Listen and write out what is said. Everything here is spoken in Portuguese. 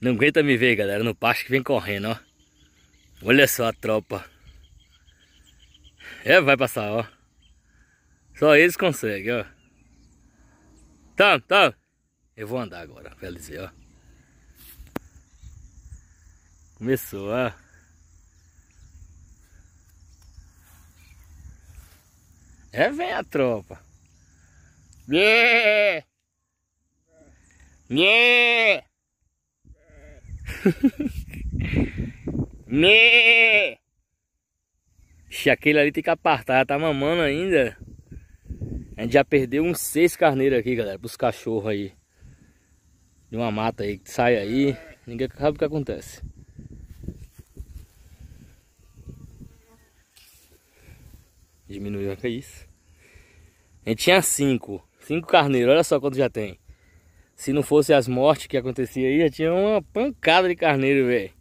Não aguenta me ver, galera, no pasto que vem correndo, ó. Olha só a tropa. É, vai passar, ó. Só eles conseguem, ó. Tá, tá. Eu vou andar agora, pra eles ó. Começou, ó. É, vem a tropa. Yeah! Yeah! Me! Né? Ixi, aquele ali tem que apartar, tá mamando ainda. A gente já perdeu uns seis carneiros aqui, galera, pros cachorros aí. De uma mata aí que sai aí. Ninguém sabe o que acontece. Diminuiu, é que é isso. A gente tinha cinco. Cinco carneiros, olha só quanto já tem. Se não fosse as mortes que acontecia aí, já tinha uma pancada de carneiro, velho.